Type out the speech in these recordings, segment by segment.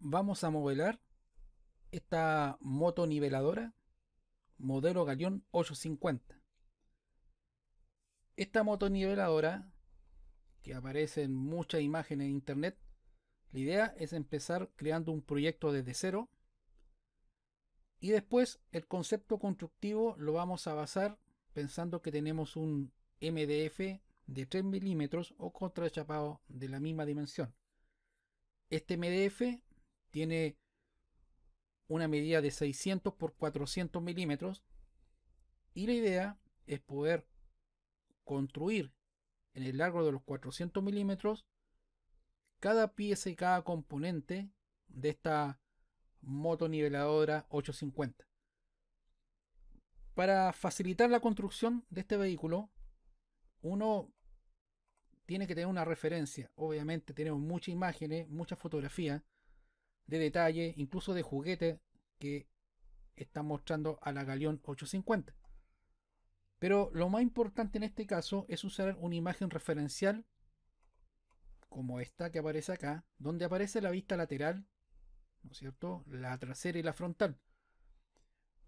vamos a modelar esta moto niveladora modelo Galeón 850. Esta moto niveladora que aparece en muchas imágenes en internet, la idea es empezar creando un proyecto desde cero y después el concepto constructivo lo vamos a basar pensando que tenemos un MDF de 3 milímetros o contrachapado de la misma dimensión. Este MDF tiene una medida de 600 por 400 milímetros y la idea es poder construir en el largo de los 400 milímetros cada pieza y cada componente de esta moto niveladora 850. Para facilitar la construcción de este vehículo, uno tiene que tener una referencia. Obviamente tenemos muchas imágenes, muchas fotografías, de detalle, incluso de juguete que está mostrando a la Galeón 850. Pero lo más importante en este caso es usar una imagen referencial como esta que aparece acá, donde aparece la vista lateral, ¿no es cierto? La trasera y la frontal.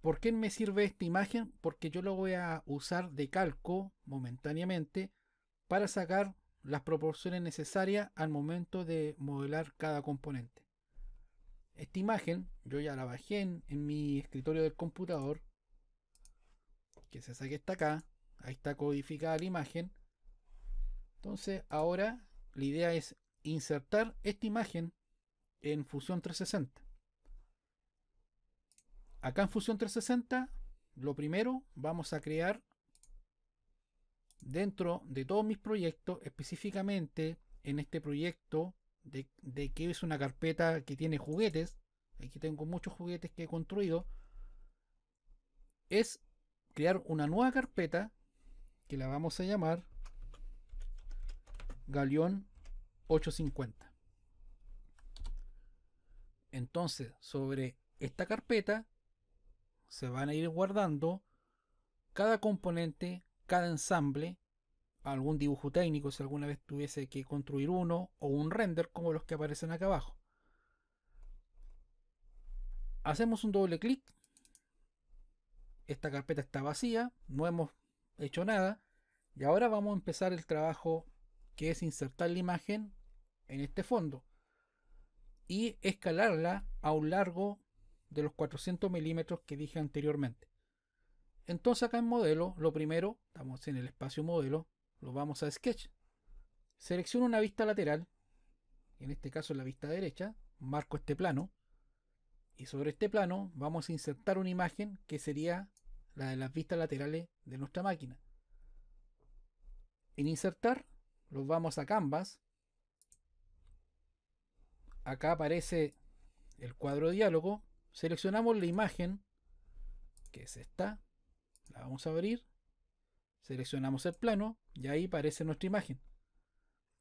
¿Por qué me sirve esta imagen? Porque yo lo voy a usar de calco momentáneamente para sacar las proporciones necesarias al momento de modelar cada componente esta imagen yo ya la bajé en, mi escritorio del computador. Que se saque está acá. Ahí está codificada la imagen. Entonces ahora la idea es insertar esta imagen en Fusion 360. Acá en Fusion 360 lo primero vamos a crear dentro de todos mis proyectos, específicamente en este proyecto de, que es una carpeta que tiene juguetes. Aquí tengo muchos juguetes que he construido. Es crear una nueva carpeta que la vamos a llamar Galeón 850. Entonces, sobre esta carpeta se van a ir guardando cada componente, cada ensamble algún dibujo técnico si alguna vez tuviese que construir uno o un render como los que aparecen acá abajo. Hacemos un doble clic. Esta carpeta está vacía, no hemos hecho nada. Y ahora vamos a empezar el trabajo que es insertar la imagen en este fondo y escalarla a un largo de los 400 milímetros que dije anteriormente. Entonces acá en modelo, lo primero, estamos en el espacio modelo, lo vamos a Sketch. Selecciono una vista lateral, en este caso la vista derecha, marco este plano y sobre este plano vamos a insertar una imagen que sería la de las vistas laterales de nuestra máquina. En insertar, los vamos a Canvas. Acá aparece el cuadro de diálogo. Seleccionamos la imagen, que es esta. La vamos a abrir. Seleccionamos el plano y ahí aparece nuestra imagen.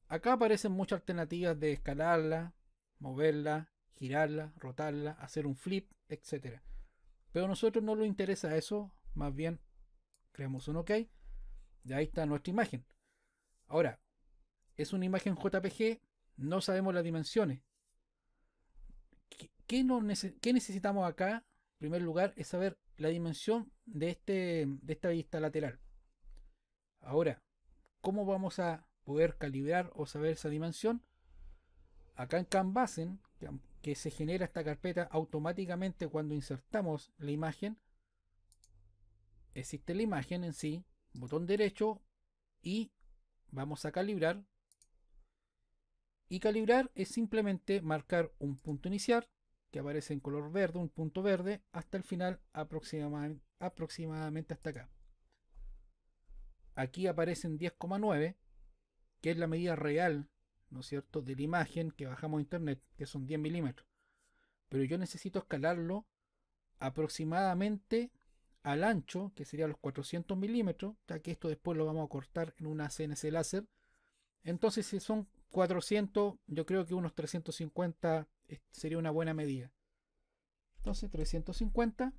Acá aparecen muchas alternativas de escalarla, moverla, girarla, rotarla, hacer un flip, etc. Pero a nosotros no nos interesa eso, más bien creamos un OK y ahí está nuestra imagen. Ahora, es una imagen JPG, no sabemos las dimensiones. ¿Qué, necesitamos acá? En primer lugar es saber la dimensión de, este, de esta vista lateral. Ahora, ¿cómo vamos a poder calibrar o saber esa dimensión? Acá en Canvasen, que se genera esta carpeta automáticamente cuando insertamos la imagen, existe la imagen en sí, botón derecho y vamos a calibrar. Y calibrar es simplemente marcar un punto inicial que aparece en color verde, un punto verde, hasta el final aproximadamente, aproximadamente hasta acá aquí aparecen 10,9, que es la medida real, ¿no es cierto?, de la imagen que bajamos a internet, que son 10 milímetros. Pero yo necesito escalarlo aproximadamente al ancho, que sería los 400 milímetros, ya que esto después lo vamos a cortar en una CNC láser. Entonces, si son 400, yo creo que unos 350 eh, sería una buena medida. Entonces, 350.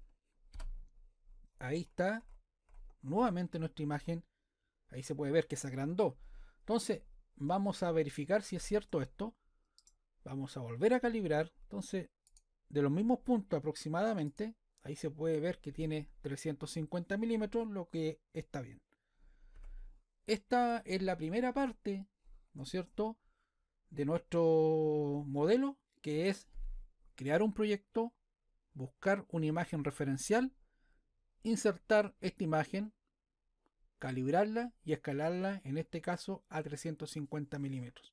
Ahí está nuevamente nuestra imagen Ahí se puede ver que se agrandó. Entonces, vamos a verificar si es cierto esto. Vamos a volver a calibrar. Entonces, de los mismos puntos aproximadamente, ahí se puede ver que tiene 350 milímetros, lo que está bien. Esta es la primera parte, ¿no es cierto?, de nuestro modelo, que es crear un proyecto, buscar una imagen referencial, insertar esta imagen, calibrarla y escalarla, en este caso a 350 milímetros.